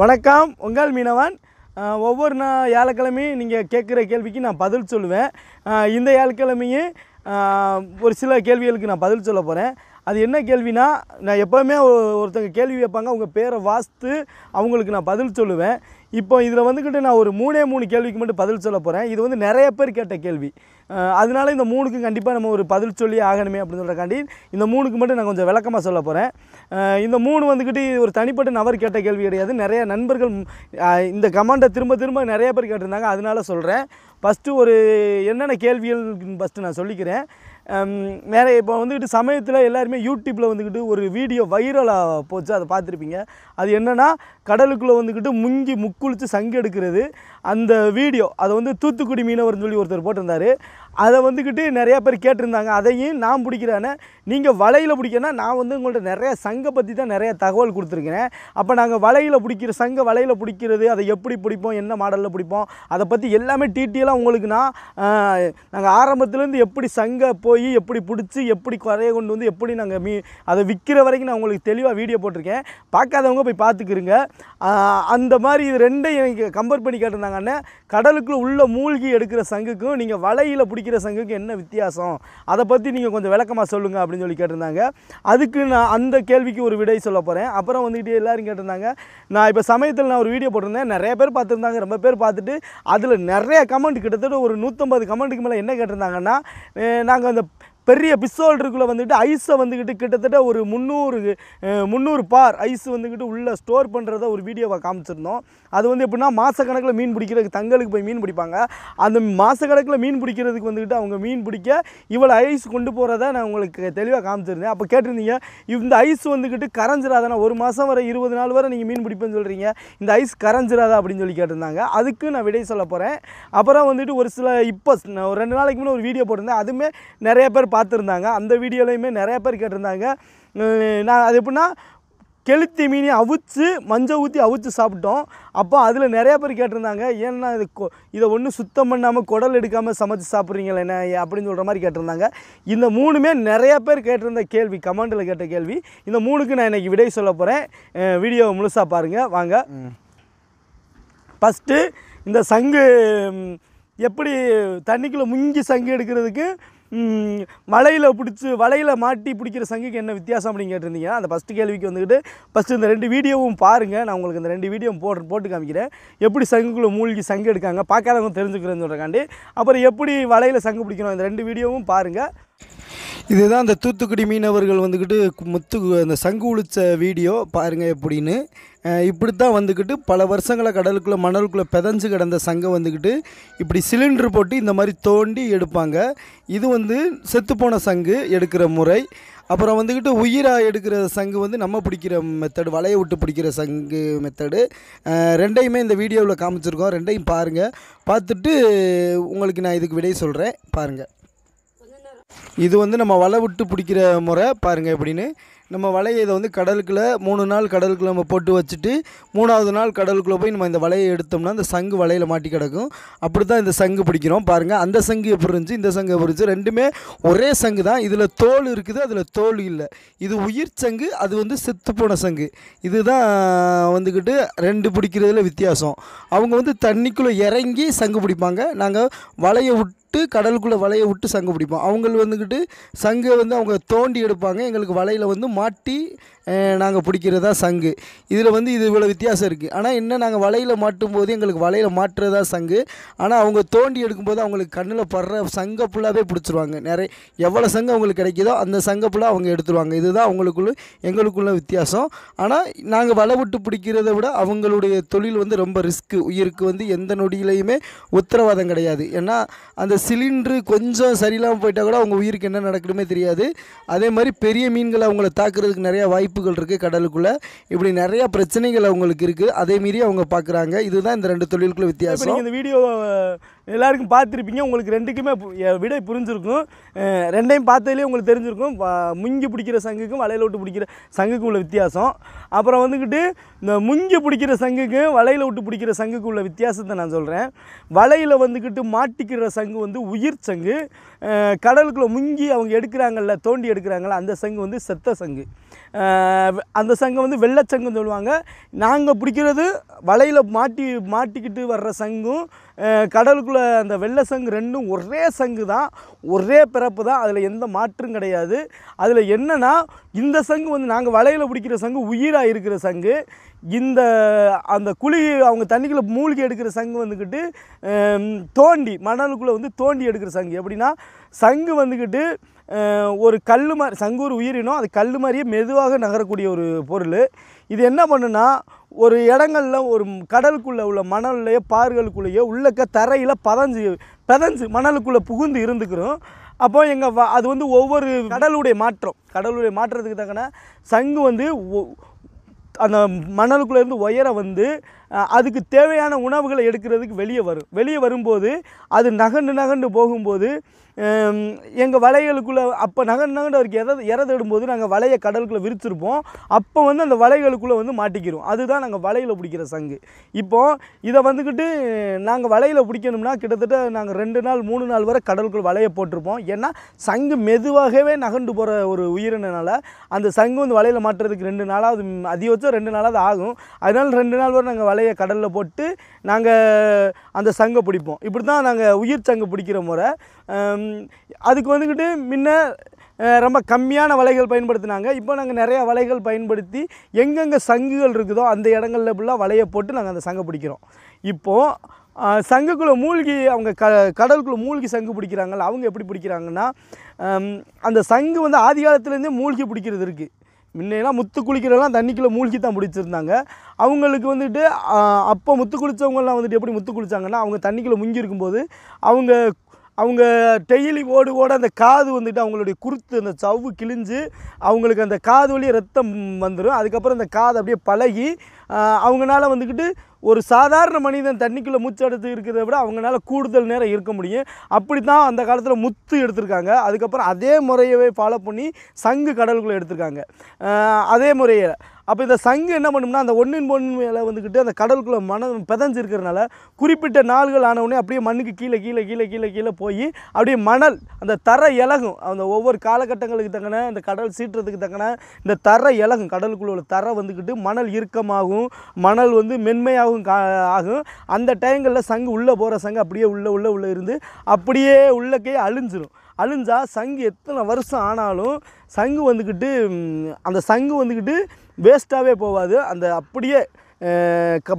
வணக்கம் உங்கள் மீனவன் ஒவ்வொரு நான் வியாழக்கிழமையும் நீங்கள் கேட்குற கேள்விக்கு நான் பதில் சொல்லுவேன் இந்த வியாழக்கிழமையும் ஒரு சில கேள்விகளுக்கு நான் பதில் சொல்ல போகிறேன் அது என்ன கேள்வினா நான் எப்போவுமே ஒருத்தங்க கேள்வி வைப்பாங்க அவங்க பேரை வாஸ்து அவங்களுக்கு நான் பதில் சொல்லுவேன் இப்போ இதில் வந்துக்கிட்டு நான் ஒரு மூணே மூணு கேள்விக்கு மட்டும் பதில் சொல்ல போகிறேன் இது வந்து நிறைய பேர் கேட்ட கேள்வி அதனால இந்த மூணுக்கும் கண்டிப்பாக நம்ம ஒரு பதில் சொல்லி ஆகணுமே அப்படின்னு சொல்கிறக்காண்டி இந்த மூணுக்கு மட்டும் நான் கொஞ்சம் விளக்கமாக சொல்ல போகிறேன் இந்த மூணு வந்துக்கிட்டு ஒரு தனிப்பட்ட நபர் கேட்ட கேள்வி கிடையாது நிறைய நண்பர்கள் இந்த கமாண்டை திரும்ப திரும்ப நிறைய பேர் கேட்டிருந்தாங்க அதனால சொல்கிறேன் ஃபஸ்ட்டு ஒரு என்னென்ன கேள்விகள் ஃபஸ்ட்டு நான் சொல்லிக்கிறேன் வேறு இப்போ வந்துக்கிட்டு சமயத்தில் எல்லாருமே யூடியூப்பில் வந்துக்கிட்டு ஒரு வீடியோ வைரலாக போச்சு அதை பார்த்துருப்பீங்க அது என்னென்னா கடலுக்குள்ளே வந்துக்கிட்டு முங்கி முக்குளித்து சங்கு எடுக்கிறது அந்த வீடியோ அதை வந்து தூத்துக்குடி மீனவர்னு சொல்லி ஒருத்தர் போட்டிருந்தார் அதை வந்துக்கிட்டு நிறையா பேர் கேட்டிருந்தாங்க அதையும் நான் பிடிக்கிறேன்னு நீங்கள் வலையில் பிடிக்கனா நான் வந்து உங்கள்கிட்ட நிறைய சங்கை பற்றி தான் நிறைய தகவல் கொடுத்துருக்கிறேன் அப்போ நாங்கள் வலையில் பிடிக்கிற சங்கை வலையில் பிடிக்கிறது அதை எப்படி பிடிப்போம் என்ன மாடலில் பிடிப்போம் அதை பற்றி எல்லாமே டீட்டெயிலாக உங்களுக்கு நான் நாங்கள் ஆரம்பத்துலேருந்து எப்படி சங்கை போய் எப்படி பிடிச்சி எப்படி குறைய கொண்டு வந்து எப்படி நாங்கள் மீ அதை விற்கிற வரைக்கும் நான் உங்களுக்கு தெளிவாக வீடியோ போட்டிருக்கேன் பார்க்காதவங்க போய் பார்த்துக்கிறேங்க அந்த மாதிரி இது ரெண்டையும் கம்பேர் பண்ணி கேட்டிருந்தாங்கன்னு கடலுக்குள்ளே உள்ள மூழ்கி எடுக்கிற சங்குக்கும் நீங்கள் வலையில் பிடிக்க விற்கிற சங்குக்கு என்ன வித்தியாசம் அதை பற்றி நீங்கள் கொஞ்சம் விளக்கமாக சொல்லுங்கள் அப்படின்னு சொல்லி கேட்டிருந்தாங்க அதுக்கு நான் அந்த கேள்விக்கு ஒரு விடை சொல்ல போகிறேன் அப்புறம் வந்துக்கிட்டு எல்லோரும் கேட்டிருந்தாங்க நான் இப்போ சமயத்தில் நான் ஒரு வீடியோ போட்டிருந்தேன் நிறைய பேர் பார்த்துருந்தாங்க ரொம்ப பேர் பார்த்துட்டு அதில் நிறைய கமெண்ட் கிட்டத்தட்ட ஒரு நூற்றம்பது கமெண்ட்டுக்கு மேலே என்ன கேட்டிருந்தாங்கன்னா நாங்கள் அந்த பெரிய பிஸ்டோல்டருக்குள்ளே வந்துட்டு ஐஸை வந்துக்கிட்டு கிட்டத்தட்ட ஒரு முந்நூறு முந்நூறு பார் ஐஸ் வந்துக்கிட்டு உள்ளே ஸ்டோர் பண்ணுறத ஒரு வீடியோவை காமிச்சிருந்தோம் அது வந்து எப்படின்னா மாதக்கணக்கில் மீன் பிடிக்கிறதுக்கு தங்களுக்கு போய் மீன் பிடிப்பாங்க அந்த மாதக்கணக்கில் மீன் பிடிக்கிறதுக்கு வந்துக்கிட்டு அவங்க மீன் பிடிக்க இவ்வளோ ஐஸ் கொண்டு போகிறத நான் உங்களுக்கு தெளிவாக காமிச்சிருந்தேன் அப்போ கேட்டிருந்தீங்க இந்த ஐஸ் வந்துக்கிட்டு கரைஞ்சிடாதானே ஒரு மாதம் வரை இருபது நாள் வரை நீங்கள் மீன் பிடிப்பேன்னு சொல்கிறீங்க இந்த ஐஸ் கரைஞ்சிடாதா அப்படின்னு சொல்லி கேட்டிருந்தாங்க அதுக்கு நான் விடை சொல்ல போகிறேன் அப்புறம் வந்துட்டு ஒரு சில இப்போ ரெண்டு நாளைக்கு முன்னே ஒரு வீடியோ போட்டிருந்தேன் அதுவுமே நிறைய பேர் பார்த்துருந்தாங்க அந்த வீடியோலையுமே நிறையா பேர் கேட்டிருந்தாங்க நான் அது எப்படின்னா கெளுத்தி மீனை அவிச்சு மஞ்சள் ஊற்றி அவிச்சு சாப்பிட்டோம் அப்போ அதில் நிறையா பேர் கேட்டிருந்தாங்க ஏன்னா இது கொ இதை ஒன்றும் சுத்தம் பண்ணாமல் குடல் எடுக்காமல் சமைச்சு சாப்பிட்றீங்களே என்ன அப்படின்னு சொல்கிற மாதிரி கேட்டிருந்தாங்க இந்த மூணுமே நிறையா பேர் கேட்டிருந்த கேள்வி கமெண்டில் கேட்ட கேள்வி இந்த மூணுக்கு நான் இன்றைக்கி விடை சொல்ல போகிறேன் வீடியோவை முழுசாக பாருங்கள் வாங்க ஃபஸ்ட்டு இந்த சங்கு எப்படி தண்ணிக்குள்ளே முங்கி சங்கு எடுக்கிறதுக்கு வலையில் பிடிச்சி வலையில் மாட்டி பிடிக்கிற சங்குக்கு என்ன வித்தியாசம் அப்படின்னு கேட்டிருந்தீங்க அந்த ஃபஸ்ட்டு கேள்விக்கு வந்துக்கிட்டு ஃபஸ்ட்டு இந்த ரெண்டு வீடியோவும் பாருங்கள் நான் உங்களுக்கு இந்த ரெண்டு வீடியோ போட்டு போட்டு காமிக்கிறேன் எப்படி சங்குக்குள்ளே மூழ்கி சங்கு எடுக்காங்க பார்க்காதவங்க தெரிஞ்சுக்கிறேன்னு சொல்கிறக்காண்டி அப்புறம் எப்படி வலையில் சங்கு பிடிக்கணும் இந்த ரெண்டு வீடியோவும் பாருங்கள் இதுதான் அந்த தூத்துக்குடி மீனவர்கள் வந்துக்கிட்டு முத்து அந்த சங்கு உளிச்ச வீடியோ பாருங்கள் எப்படின்னு இப்படி தான் வந்துக்கிட்டு பல வருஷங்களை கடலுக்குள்ளே மணலுக்குள்ளே பிதஞ்சு கிடந்த சங்கம் வந்துக்கிட்டு இப்படி சிலிண்டர் போட்டு இந்த மாதிரி தோண்டி எடுப்பாங்க இது வந்து செத்துப்போன சங்கு எடுக்கிற முறை அப்புறம் வந்துக்கிட்டு உயிராக எடுக்கிற சங்கு வந்து நம்ம பிடிக்கிற மெத்தடு வலையை விட்டு பிடிக்கிற சங்கு மெத்தடு ரெண்டையுமே இந்த வீடியோவில் காமிச்சிருக்கோம் ரெண்டையும் பாருங்கள் பார்த்துட்டு உங்களுக்கு நான் இதுக்கு விடை சொல்கிறேன் பாருங்கள் இது வந்து நம்ம வலை விட்டு பிடிக்கிற முறை பாருங்கள் எப்படின்னு நம்ம வலையை இதை வந்து கடலுக்குள்ளே மூணு நாள் கடலுக்குள்ளே நம்ம போட்டு வச்சுட்டு மூணாவது நாள் கடலுக்குள்ளே போய் நம்ம இந்த வலையை எடுத்தோம்னா இந்த சங்கு வலையில் மாட்டி கிடக்கும் அப்படி தான் இந்த சங்கு பிடிக்கிறோம் பாருங்கள் அந்த சங்கு எப்படி இருந்துச்சு இந்த சங்கு எப்படி இருந்துச்சு ரெண்டுமே ஒரே சங்கு தான் இதில் தோல் இருக்குது அதில் தோல் இல்லை இது உயிர் சங்கு அது வந்து செத்துப்போன சங்கு இதுதான் வந்துக்கிட்டு ரெண்டு பிடிக்கிறதுல வித்தியாசம் அவங்க வந்து தண்ணிக்குள்ளே இறங்கி சங்கு பிடிப்பாங்க நாங்கள் வலையை விட்டு விட்டு கடலுக்குள்ளே வலையை விட்டு சங்கு பிடிப்போம் அவங்க வந்துக்கிட்டு சங்கை வந்து அவங்க தோண்டி எடுப்பாங்க எங்களுக்கு வலையில் வந்து மாட்டி நாங்கள் பிடிக்கிறதா சங்கு இதில் வந்து இது இவ்வளோ வித்தியாசம் இருக்குது ஆனால் என்ன நாங்கள் வலையில் மாட்டும் போது எங்களுக்கு வலையில் மாட்டுறதா சங்கு ஆனால் அவங்க தோண்டி எடுக்கும்போது அவங்களுக்கு கண்ணில் படுற சங்கை ஃபுல்லாகவே பிடிச்சிருவாங்க நிறைய எவ்வளோ சங்கு அவங்களுக்கு கிடைக்கிதோ அந்த சங்கை ஃபுல்லாக அவங்க எடுத்துருவாங்க இதுதான் அவங்களுக்குள்ள எங்களுக்குள்ள வித்தியாசம் ஆனால் நாங்கள் வலை விட்டு பிடிக்கிறத விட அவங்களுடைய தொழில் வந்து ரொம்ப ரிஸ்க்கு உயிருக்கு வந்து எந்த நொடியிலையுமே உத்தரவாதம் கிடையாது ஏன்னா அந்த சிலிண்ட்ரு கொஞ்சம் சரியில்லாமல் போயிட்டால் கூட அவங்க உயிருக்கு என்ன நடக்கணுமே தெரியாது அதே மாதிரி பெரிய மீன்களை அவங்கள தாக்குறதுக்கு நிறையா வாய்ப்புகள் இருக்குது கடலுக்குள்ளே இப்படி நிறையா பிரச்சனைகள் அவங்களுக்கு இருக்குது அதே அதேமாரி அவங்க பார்க்குறாங்க இதுதான் இந்த ரெண்டு தொழிலுக்குள்ள வித்தியாசம் இந்த வீடியோ எல்லாருக்கும் பார்த்துருப்பீங்க உங்களுக்கு ரெண்டுக்குமே விடை புரிஞ்சிருக்கும் ரெண்டையும் பார்த்ததுலேயே உங்களுக்கு தெரிஞ்சிருக்கும் முங்கி பிடிக்கிற சங்குக்கும் வலையில் விட்டு பிடிக்கிற சங்குக்கும் உள்ள வித்தியாசம் அப்புறம் வந்துக்கிட்டு இந்த முங்கி பிடிக்கிற சங்குக்கும் வலையில் விட்டு பிடிக்கிற சங்குக்கும் உள்ள வித்தியாசத்தை நான் சொல்கிறேன் வலையில் வந்துக்கிட்டு மாட்டிக்கிற சங்கு வந்து உயிர் சங்கு கடலுக்குள்ளே முங்கி அவங்க எடுக்கிறாங்கல்ல தோண்டி எடுக்கிறாங்கள்ல அந்த சங்கு வந்து செத்த சங்கு அந்த சங்கம் வந்து வெள்ளை சொல்லுவாங்க நாங்கள் பிடிக்கிறது வலையில் மாட்டி மாட்டிக்கிட்டு வர்ற சங்கும் கடலுக்குள்ளே அந்த வெள்ளை சங்கு ரெண்டும் ஒரே சங்கு தான் ஒரே பிறப்பு தான் அதில் எந்த மாற்றும் கிடையாது அதில் என்னென்னா இந்த சங்கு வந்து நாங்கள் வலையில் பிடிக்கிற சங்கு உயிராக இருக்கிற சங்கு இந்த அந்த குழி அவங்க தண்ணிக்குள்ளே மூழ்கி எடுக்கிற சங்கு வந்துக்கிட்டு தோண்டி மணலுக்குள்ளே வந்து தோண்டி எடுக்கிற சங்கு எப்படின்னா சங்கு வந்துக்கிட்டு ஒரு கல் மாதிரி சங்கு ஒரு உயிரினம் அது கல் மாதிரியே மெதுவாக நகரக்கூடிய ஒரு பொருள் இது என்ன பண்ணுன்னா ஒரு இடங்களில் ஒரு கடலுக்குள்ளே உள்ள மணல்லையோ பார்களுக்குள்ளேயோ உள்ளக்க தரையில் பதஞ்சு பதஞ்சு மணலுக்குள்ளே புகுந்து இருந்துக்கிறோம் அப்போ எங்கள் அது வந்து ஒவ்வொரு கடலுடைய மாற்றம் கடலுடைய மாற்றத்துக்கு தக்கன சங்கு வந்து அந்த மணலுக்குள்ளேருந்து உயர வந்து அதுக்கு தேவையான உணவுகளை எடுக்கிறதுக்கு வெளியே வரும் வெளியே வரும்போது அது நகண்டு நகண்டு போகும்போது எங்கள் வலைகளுக்குள்ளே அப்போ நகர் நகர்ந்து அவருக்கு எதை இற தேடும்போது நாங்கள் வலையை கடலுக்குள்ளே விரிச்சிருப்போம் அப்போ வந்து அந்த வலைகளுக்குள்ளே வந்து மாட்டிக்கிறோம் அதுதான் நாங்கள் வலையில் பிடிக்கிற சங்கு இப்போது இதை வந்துக்கிட்டு நாங்கள் வலையில் பிடிக்கணும்னா கிட்டத்தட்ட நாங்கள் ரெண்டு நாள் மூணு நாள் வரை கடலுக்குள் வலையை போட்டிருப்போம் ஏன்னா சங்கு மெதுவாகவே நகண்டு போகிற ஒரு உயிரினால் அந்த சங்கு வந்து வலையில் மாட்டுறதுக்கு ரெண்டு நாளாவது அதிகபட்சம் ரெண்டு நாளாவது ஆகும் அதனால் ரெண்டு நாள் வரை நாங்கள் வலையை கடலில் போட்டு நாங்கள் அந்த சங்கை பிடிப்போம் இப்படி தான் நாங்கள் உயிர் சங்கு பிடிக்கிற முறை அதுக்கு வந்துக்கிட்டு முன்ன ரொம்ப கம்மியான வலைகள் பயன்படுத்தினாங்க இப்போ நாங்கள் நிறையா வலைகள் பயன்படுத்தி எங்கெங்கே சங்குகள் இருக்குதோ அந்த இடங்களில் ஃபுல்லாக வலையை போட்டு நாங்கள் அந்த சங்கை பிடிக்கிறோம் இப்போது சங்குக்குள்ளே மூழ்கி அவங்க க கடலுக்குள்ளே மூழ்கி சங்கு பிடிக்கிறாங்கல்ல அவங்க எப்படி பிடிக்கிறாங்கன்னா அந்த சங்கு வந்து ஆதி காலத்துலேருந்தே மூழ்கி பிடிக்கிறது இருக்குது முன்னெல்லாம் முத்து குளிக்கிறதெல்லாம் தண்ணிக்குள்ளே மூழ்கி தான் பிடிச்சிருந்தாங்க அவங்களுக்கு வந்துட்டு அப்போ முத்து குளித்தவங்கலாம் வந்துட்டு எப்படி முத்து குளித்தாங்கன்னா அவங்க தண்ணிக்குள்ளே முங்கி இருக்கும்போது அவங்க அவங்க டெய்லி ஓடு ஓட அந்த காது வந்துட்டு அவங்களுடைய குருத்து அந்த சவ்வு கிழிஞ்சு அவங்களுக்கு அந்த காது வழியே ரத்தம் வந்துடும் அதுக்கப்புறம் அந்த காது அப்படியே பழகி அவங்களால வந்துக்கிட்டு ஒரு சாதாரண மனிதன் தண்ணிக்குள்ளே மூச்சு எடுத்து இருக்கிறத விட அவங்களால கூடுதல் நேரம் இருக்க முடியும் அப்படி தான் அந்த காலத்தில் முத்து எடுத்திருக்காங்க அதுக்கப்புறம் அதே முறையவே ஃபாலோ பண்ணி சங்கு கடலுக்குள்ளே எடுத்திருக்காங்க அதே முறையை அப்போ இந்த சங்கு என்ன பண்ணும்னா அந்த ஒன்றின் பொன் மேலே வந்துக்கிட்டு அந்த கடலுக்குள்ளே மனம் பிதஞ்சிருக்கிறனால குறிப்பிட்ட நாள்கள் ஆனவுடனே அப்படியே மண்ணுக்கு கீழே கீழே கீழே கீழே கீழே போய் அப்படியே மணல் அந்த தர இலகும் அந்த ஒவ்வொரு காலகட்டங்களுக்கு தக்கன இந்த கடல் சீற்றத்துக்கு தக்கன இந்த தர இலகும் கடலுக்குள்ள உள்ள வந்துக்கிட்டு மணல் இறுக்கமாகும் மணல் வந்து மென்மையாகவும் கா ஆகும் அந்த டைங்களில் சங்கு உள்ளே போகிற சங்கு அப்படியே உள்ளே உள்ளே உள்ளே இருந்து அப்படியே உள்ளக்கே அழிஞ்சிடும் அழிஞ்சால் சங்கு எத்தனை வருஷம் ஆனாலும் சங்கு வந்துக்கிட்டு அந்த சங்கு வந்துக்கிட்டு வேஸ்ட்டாகவே போகாது அந்த அப்படியே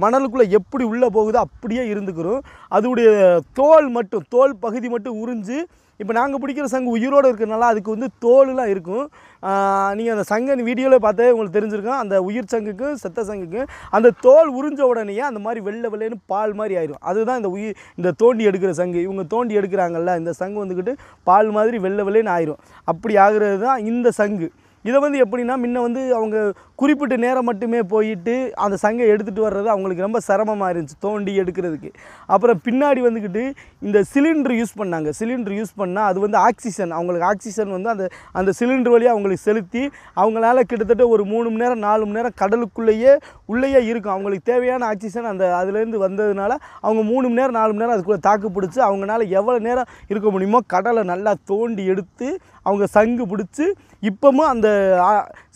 மணலுக்குள்ளே எப்படி உள்ளே போகுதோ அப்படியே இருந்துக்கிறோம் அதோடைய தோல் மட்டும் தோல் பகுதி மட்டும் உறிஞ்சு இப்போ நாங்கள் பிடிக்கிற சங்கு உயிரோடு இருக்கிறனால அதுக்கு வந்து தோலெலாம் இருக்கும் நீங்கள் அந்த சங்கன்னு வீடியோவில் பார்த்தே உங்களுக்கு தெரிஞ்சிருக்கும் அந்த உயிர் சங்குக்கும் செத்த சங்குக்கும் அந்த தோல் உறிஞ்ச உடனேயே அந்த மாதிரி வெள்ளை வெள்ளைன்னு பால் மாதிரி ஆயிரும் அதுதான் இந்த உயிர் இந்த தோண்டி எடுக்கிற சங்கு இவங்க தோண்டி எடுக்கிறாங்கல்ல இந்த சங்கு வந்துக்கிட்டு பால் மாதிரி வெள்ளை வெள்ளைன்னு ஆயிரும் அப்படி ஆகிறது தான் இந்த சங்கு இதை வந்து எப்படின்னா முன்ன வந்து அவங்க குறிப்பிட்ட நேரம் மட்டுமே போயிட்டு அந்த சங்கை எடுத்துகிட்டு வர்றது அவங்களுக்கு ரொம்ப சிரமமாக இருந்துச்சு தோண்டி எடுக்கிறதுக்கு அப்புறம் பின்னாடி வந்துக்கிட்டு இந்த சிலிண்ட்ரு யூஸ் பண்ணாங்க சிலிண்ட்ரு யூஸ் பண்ணால் அது வந்து ஆக்சிஜன் அவங்களுக்கு ஆக்சிஜன் வந்து அந்த அந்த சிலிண்டர் வழியாக அவங்களுக்கு செலுத்தி அவங்களால கிட்டத்தட்ட ஒரு மூணு மணி நேரம் நாலு மணி நேரம் கடலுக்குள்ளேயே உள்ளேயே இருக்கும் அவங்களுக்கு தேவையான ஆக்சிஜன் அந்த அதுலேருந்து வந்ததுனால அவங்க மூணு மணி நேரம் நாலு மணி நேரம் அதுக்குள்ளே தாக்கு பிடிச்சி அவங்களால எவ்வளோ நேரம் இருக்க முடியுமோ கடலை நல்லா தோண்டி எடுத்து அவங்க சங்கு பிடிச்சி இப்போமும் அந்த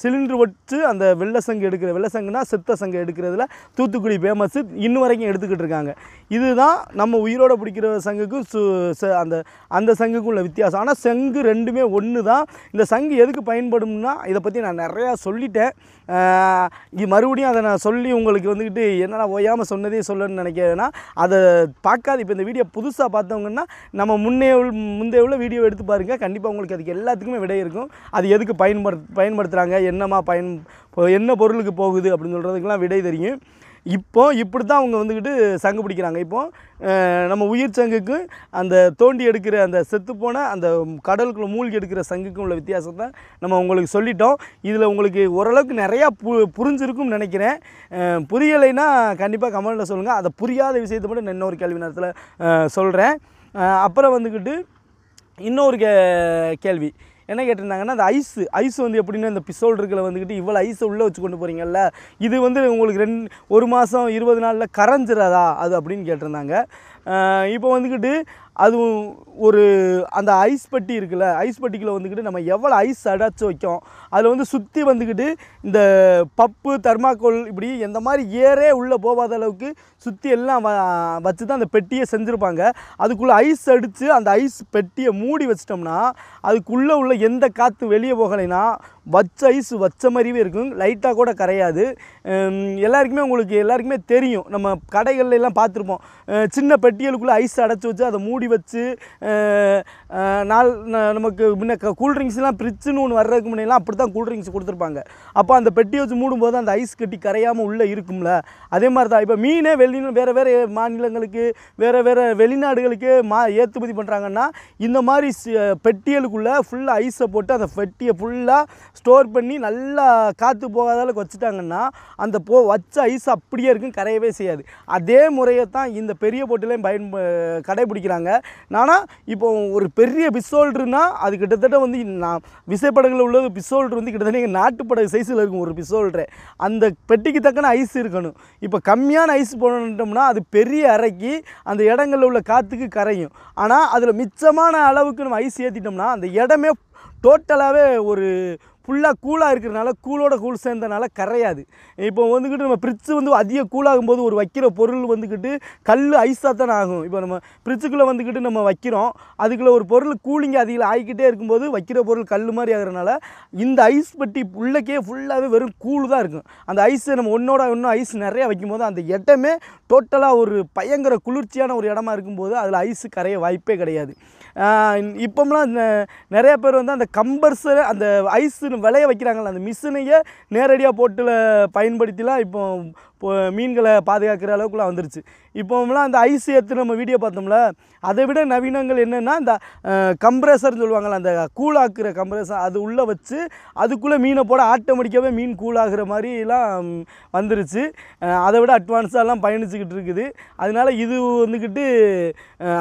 சிலிண்டர் வச்சு அந்த வெள்ள சங்கு எடுக்கிற வெள்ள சங்குனா சித்த சங்கு எடுக்கிறதுல தூத்துக்குடி ஃபேமஸ்ஸு இன்னும் வரைக்கும் எடுத்துக்கிட்டு இருக்காங்க இதுதான் நம்ம உயிரோடு பிடிக்கிற சங்குக்கும் சு அந்த அந்த சங்குக்கும் உள்ள வித்தியாசம் ஆனால் சங்கு ரெண்டுமே ஒன்று தான் இந்த சங்கு எதுக்கு பயன்படும்னா இதை பற்றி நான் நிறையா சொல்லிட்டேன் மறுபடியும் அதை நான் சொல்லி உங்களுக்கு வந்துக்கிட்டு என்னென்ன ஓயாமல் சொன்னதே சொல்லணும்னு நினைக்கிறேன்னா அதை பார்க்காது இப்போ இந்த வீடியோ புதுசாக பார்த்தவங்கன்னா நம்ம முன்னே முந்தைய உள்ள வீடியோ எடுத்து பாருங்கள் கண்டிப்பாக உங்களுக்கு அதுக்கு எல்லாத்துக்குமே விடை இருக்கும் அது எதுக்கு பயன்படு பயன்படுத்துகிறாங்க என்னமா பயன் என்ன பொருளுக்கு போகுது அப்படின்னு சொல்கிறதுக்கெலாம் விடை தெரியும் இப்போ இப்படி தான் அவங்க வந்துக்கிட்டு சங்கு பிடிக்கிறாங்க இப்போது நம்ம உயிர் சங்குக்கு அந்த தோண்டி எடுக்கிற அந்த செத்துப்போன அந்த கடலுக்குள்ளே மூழ்கி எடுக்கிற சங்குக்கும் உள்ள வித்தியாசத்தை நம்ம உங்களுக்கு சொல்லிட்டோம் இதில் உங்களுக்கு ஓரளவுக்கு நிறையா பு புரிஞ்சிருக்கும்னு நினைக்கிறேன் புரியலைன்னா கண்டிப்பாக கமலில் சொல்லுங்கள் அதை புரியாத விஷயத்தை மட்டும் நான் இன்னொரு கேள்வி நேரத்தில் சொல்கிறேன் அப்புறம் வந்துக்கிட்டு இன்னொரு கே கேள்வி என்ன கேட்டிருந்தாங்கன்னா அந்த ஐஸு ஐஸ் வந்து எப்படின்னா இந்த பிசோல் இருக்கிற வந்துக்கிட்டு இவ்வளோ ஐஸை உள்ளே வச்சு கொண்டு போகிறீங்கல்ல இது வந்து உங்களுக்கு ரெண்டு ஒரு மாதம் இருபது நாளில் கரைஞ்சிடாதா அது அப்படின்னு கேட்டிருந்தாங்க இப்போ வந்துக்கிட்டு அதுவும் ஒரு அந்த ஐஸ் பட்டி இருக்குல்ல ஐஸ் பட்டிக்குள்ளே வந்துக்கிட்டு நம்ம எவ்வளோ ஐஸ் அடைச்சி வைக்கோம் அதில் வந்து சுற்றி வந்துக்கிட்டு இந்த பப்பு தர்மாக்கோல் இப்படி எந்த மாதிரி ஏரே உள்ளே போகாத அளவுக்கு சுற்றி எல்லாம் வ வச்சு தான் அந்த பெட்டியை செஞ்சுருப்பாங்க அதுக்குள்ளே ஐஸ் அடித்து அந்த ஐஸ் பெட்டியை மூடி வச்சிட்டோம்னா அதுக்குள்ளே உள்ள எந்த காற்று வெளியே போகலைன்னா வச்ச ஐஸ் வச்ச மாதிரியே இருக்கும் லைட்டாக கூட கரையாது எல்லாருக்குமே உங்களுக்கு எல்லாருக்குமே தெரியும் நம்ம கடைகள்லாம் பார்த்துருப்போம் சின்ன பெட்டியலுக்குள்ளே ஐஸ் அடைச்சி வச்சு அதை மூடி மூடி வச்சு நாள் நமக்கு முன்ன கூல்ட்ரிங்க்ஸ்லாம் ஃப்ரிட்ஜுன்னு ஒன்று வர்றதுக்கு முன்னெல்லாம் அப்படி தான் கூல்ட்ரிங்க்ஸ் கொடுத்துருப்பாங்க அப்போ அந்த பெட்டி வச்சு மூடும்போது அந்த ஐஸ் கட்டி கரையாமல் உள்ளே இருக்கும்ல அதே மாதிரி தான் இப்போ மீனே வெளி வேறு வேறு மாநிலங்களுக்கு வேறு வேறு வெளிநாடுகளுக்கு மா ஏற்றுமதி பண்ணுறாங்கன்னா இந்த மாதிரி பெட்டியலுக்குள்ளே ஃபுல்லாக ஐஸை போட்டு அந்த பெட்டியை ஃபுல்லாக ஸ்டோர் பண்ணி நல்லா காற்று போகாத அளவுக்கு வச்சுட்டாங்கன்னா அந்த போ வச்ச ஐஸ் அப்படியே இருக்கும் கரையவே செய்யாது அதே முறையை தான் இந்த பெரிய போட்டிலையும் பயன் கடைபிடிக்கிறாங்க ஆனால் இப்போ ஒரு பெரிய பிசோல்ட்ருனா அது கிட்டத்தட்ட வந்து நான் விசைப்படங்களில் உள்ளது பிசோல்ட்ரு வந்து கிட்டத்தட்ட எங்கள் நாட்டுப்படகு சைஸில் இருக்கும் ஒரு பிசோல்ட்ரு அந்த பெட்டிக்கு தக்கன ஐஸ் இருக்கணும் இப்போ கம்மியான ஐஸ் போட்டோம்னா அது பெரிய அரைக்கி அந்த இடங்களில் உள்ள காற்றுக்கு கரையும் ஆனால் அதில் மிச்சமான அளவுக்கு நம்ம ஐஸ் ஏற்றிட்டோம்னா அந்த இடமே டோட்டலாகவே ஒரு ஃபுல்லாக கூலாக இருக்கிறனால கூலோட கூல் சேர்ந்தனால கரையாது இப்போ வந்துக்கிட்டு நம்ம ஃப்ரிட்ஜு வந்து அதிக கூலாகும் போது ஒரு வைக்கிற பொருள் வந்துக்கிட்டு கல் ஐஸாக தானே ஆகும் இப்போ நம்ம ஃப்ரிட்ஜுக்குள்ளே வந்துக்கிட்டு நம்ம வைக்கிறோம் அதுக்குள்ளே ஒரு பொருள் கூலிங் அதிகம் ஆகிக்கிட்டே இருக்கும்போது வைக்கிற பொருள் கல் மாதிரி ஆகிறனால இந்த ஐஸ் பட்டி உள்ளக்கே ஃபுல்லாகவே வெறும் கூழ் தான் இருக்கும் அந்த ஐஸை நம்ம ஒன்றோட ஒன்றும் ஐஸ் நிறையா வைக்கும்போது அந்த இடமே டோட்டலாக ஒரு பயங்கர குளிர்ச்சியான ஒரு இடமா இருக்கும்போது அதில் ஐஸு கரைய வாய்ப்பே கிடையாது இப்போம்லாம் நிறையா பேர் வந்து அந்த கம்பர்ஸை அந்த ஐஸுன்னு விளைய வைக்கிறாங்கள்ல அந்த மிஷினையே நேரடியாக போட்டில் பயன்படுத்திலாம் இப்போ மீன்களை பாதுகாக்கிற அளவுக்குலாம் வந்துருச்சு இப்போம்லாம் அந்த ஐஸ் ஏற்று நம்ம வீடியோ பார்த்தோம்ல அதை விட நவீனங்கள் என்னென்னா இந்த கம்ப்ரஸர்னு சொல்லுவாங்கள்ல அந்த கூழாக்குற கம்ப்ரஸர் அது உள்ளே வச்சு அதுக்குள்ளே மீனை போட ஆட்டோமேட்டிக்காகவே மீன் கூழாகிற மாதிரிலாம் வந்துருச்சு அதை விட அட்வான்ஸாகலாம் பயணிச்சுக்கிட்டு இருக்குது அதனால் இது வந்துக்கிட்டு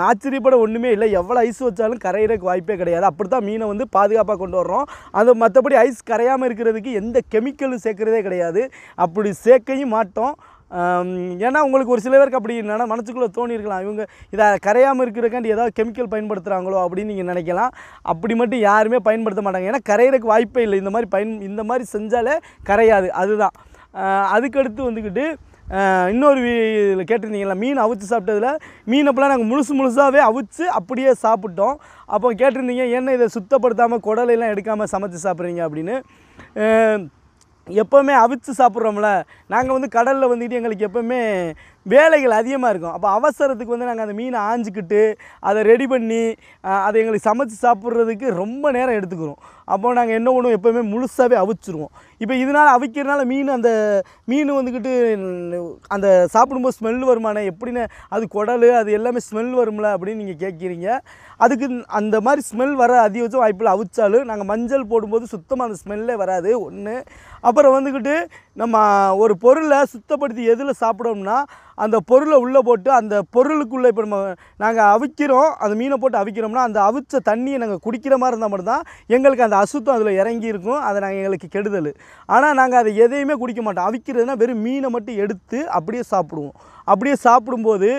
ஆச்சரியப்பட ஒன்றுமே இல்லை எவ்வளோ ஐஸ் வச்சாலும் கரையிறக்கு வாய்ப்பே கிடையாது அப்படி தான் மீனை வந்து பாதுகாப்பாக கொண்டு வர்றோம் அது மற்றபடி ஐஸ் கரையாமல் இருக்கிறதுக்கு எந்த கெமிக்கலும் சேர்க்குறதே கிடையாது அப்படி சேர்க்கையும் மாட்டோம் ஏன்னா உங்களுக்கு ஒரு சில பேருக்கு அப்படி நின மனசுக்குள்ளே தோணி இருக்கலாம் இவங்க இதை கரையாமல் இருக்கிறக்காண்டி ஏதாவது கெமிக்கல் பயன்படுத்துகிறாங்களோ அப்படின்னு நீங்கள் நினைக்கலாம் அப்படி மட்டும் யாருமே பயன்படுத்த மாட்டாங்க ஏன்னா கரையிறக்கு வாய்ப்பே இல்லை இந்த மாதிரி பயன் இந்த மாதிரி செஞ்சாலே கரையாது அதுதான் அதுக்கடுத்து வந்துக்கிட்டு இன்னொரு கேட்டிருந்தீங்களா மீன் அவிச்சு சாப்பிட்டதில் மீன் அப்போலாம் நாங்கள் முழுசு முழுசாகவே அவிச்சு அப்படியே சாப்பிட்டோம் அப்போ கேட்டிருந்தீங்க என்ன இதை சுத்தப்படுத்தாமல் குடலையெல்லாம் எடுக்காமல் சமைச்சு சாப்பிட்றீங்க அப்படின்னு எப்போவுமே அவிச்சு சாப்பிட்றோம்ல நாங்கள் வந்து கடலில் வந்துக்கிட்டு எங்களுக்கு எப்போவுமே வேலைகள் அதிகமாக இருக்கும் அப்போ அவசரத்துக்கு வந்து நாங்கள் அந்த மீனை ஆஞ்சிக்கிட்டு அதை ரெடி பண்ணி அதை எங்களுக்கு சமைச்சு சாப்பிட்றதுக்கு ரொம்ப நேரம் எடுத்துக்கிறோம் அப்போ நாங்கள் என்ன பண்ணுவோம் எப்போவுமே முழுசாகவே அவிச்சிருவோம் இப்போ இதனால் அவிக்கிறனால மீன் அந்த மீன் வந்துக்கிட்டு அந்த சாப்பிடும்போது ஸ்மெல் வருமானே எப்படின்னு அது குடல் அது எல்லாமே ஸ்மெல் வரும்ல அப்படின்னு நீங்கள் கேட்குறீங்க அதுக்கு அந்த மாதிரி ஸ்மெல் வர அதிகபட்சம் வாய்ப்பில் அவிச்சாலும் நாங்கள் மஞ்சள் போடும்போது சுத்தமாக அந்த ஸ்மெல்லே வராது ஒன்று அப்புறம் வந்துக்கிட்டு நம்ம ஒரு பொருளை சுத்தப்படுத்தி எதில் சாப்பிடோம்னா அந்த பொருளை உள்ளே போட்டு அந்த பொருளுக்குள்ளே இப்போ நம்ம நாங்கள் அவிக்கிறோம் அந்த மீனை போட்டு அவிக்கிறோம்னா அந்த அவிச்ச தண்ணியை நாங்கள் குடிக்கிற மாதிரி இருந்தால் மட்டும்தான் எங்களுக்கு அந்த அசுத்தம் அதில் இறங்கி இருக்கும் அதை நாங்கள் எங்களுக்கு கெடுதல் ஆனால் நாங்கள் அதை எதையுமே குடிக்க மாட்டோம் அவிக்கிறதுனா வெறும் மீனை மட்டும் எடுத்து அப்படியே சாப்பிடுவோம் அப்படியே சாப்பிடும்போது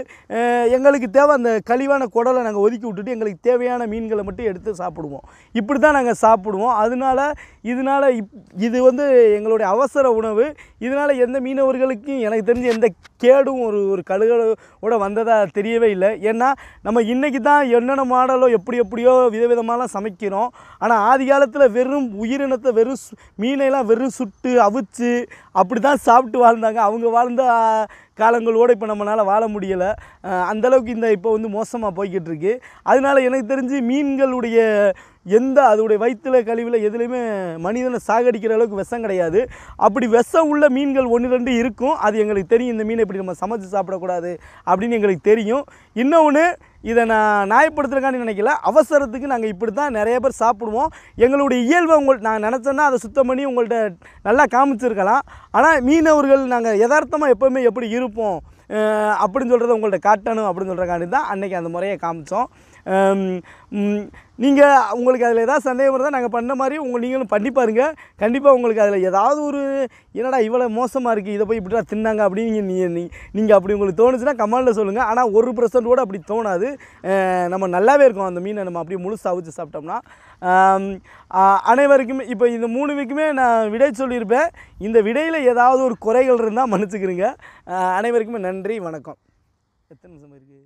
எங்களுக்கு தேவை அந்த கழிவான குடலை நாங்கள் ஒதுக்கி விட்டுட்டு எங்களுக்கு தேவையான மீன்களை மட்டும் எடுத்து சாப்பிடுவோம் இப்படி தான் நாங்கள் சாப்பிடுவோம் அதனால் இதனால் இப் இது வந்து எங்களுடைய அவசர உணவு இதனால் எந்த மீனவர்களுக்கும் எனக்கு தெரிஞ்ச எந்த கேடும் ஒரு ஒரு கழுகோட வந்ததாக தெரியவே இல்லை ஏன்னா நம்ம இன்றைக்கி தான் என்னென்ன மாடலோ எப்படி எப்படியோ விதவிதமாலாம் சமைக்கிறோம் ஆனால் ஆதி காலத்தில் வெறும் உயிரினத்தை வெறும் மீனையெல்லாம் வெறும் சுட்டு அவிச்சு அப்படி தான் சாப்பிட்டு வாழ்ந்தாங்க அவங்க வாழ்ந்த காலங்களோடு இப்போ நம்மளால் வாழ முடியலை அந்தளவுக்கு இந்த இப்போ வந்து மோசமாக போய்கிட்டு இருக்கு அதனால் எனக்கு தெரிஞ்சு மீன்களுடைய எந்த அதோடைய வயிற்றுல கழிவில் எதுலேயுமே மனிதனை சாகடிக்கிற அளவுக்கு விஷம் கிடையாது அப்படி விஷம் உள்ள மீன்கள் ஒன்று ரெண்டு இருக்கும் அது எங்களுக்கு தெரியும் இந்த மீனை இப்படி நம்ம சமைச்சு சாப்பிடக்கூடாது அப்படின்னு எங்களுக்கு தெரியும் இன்னொன்று இதை நான் நியாயப்படுத்துறக்கான்னு நினைக்கல அவசரத்துக்கு நாங்கள் இப்படி தான் நிறைய பேர் சாப்பிடுவோம் எங்களுடைய இயல்பை உங்கள் நான் நினச்சேன்னா அதை சுத்தம் பண்ணி உங்கள்கிட்ட நல்லா காமிச்சிருக்கலாம் ஆனால் மீனவர்கள் நாங்கள் யதார்த்தமாக எப்போவுமே எப்படி இருப்போம் அப்படின்னு சொல்கிறத உங்கள்கிட்ட காட்டணும் அப்படின்னு சொல்கிறக்காண்டி தான் அன்றைக்கி அந்த முறையை காமித்தோம் நீங்கள் உங்களுக்கு அதில் ஏதாவது சந்தேகம் இருந்தால் நாங்கள் பண்ண மாதிரி உங்கள் நீங்களும் பண்ணி பாருங்கள் கண்டிப்பாக உங்களுக்கு அதில் ஏதாவது ஒரு என்னடா இவ்வளோ மோசமாக இருக்குது இதை போய் இப்படிலாம் தின்னாங்க அப்படின்னு நீங்கள் நீங்கள் அப்படி உங்களுக்கு தோணுச்சுன்னா கமாலில் சொல்லுங்கள் ஆனால் ஒரு பர்சன்ட் கூட அப்படி தோணாது நம்ம நல்லாவே இருக்கும் அந்த மீனை நம்ம அப்படியே முழு அவிச்சு சாப்பிட்டோம்னா அனைவருக்குமே இப்போ இந்த மூணு வீக்குமே நான் விடை சொல்லியிருப்பேன் இந்த விடையில் ஏதாவது ஒரு குறைகள் இருந்தால் மன்னிச்சுக்கிறீங்க அனைவருக்குமே நன்றி வணக்கம் எத்தனை நிமிஷம் இருக்குது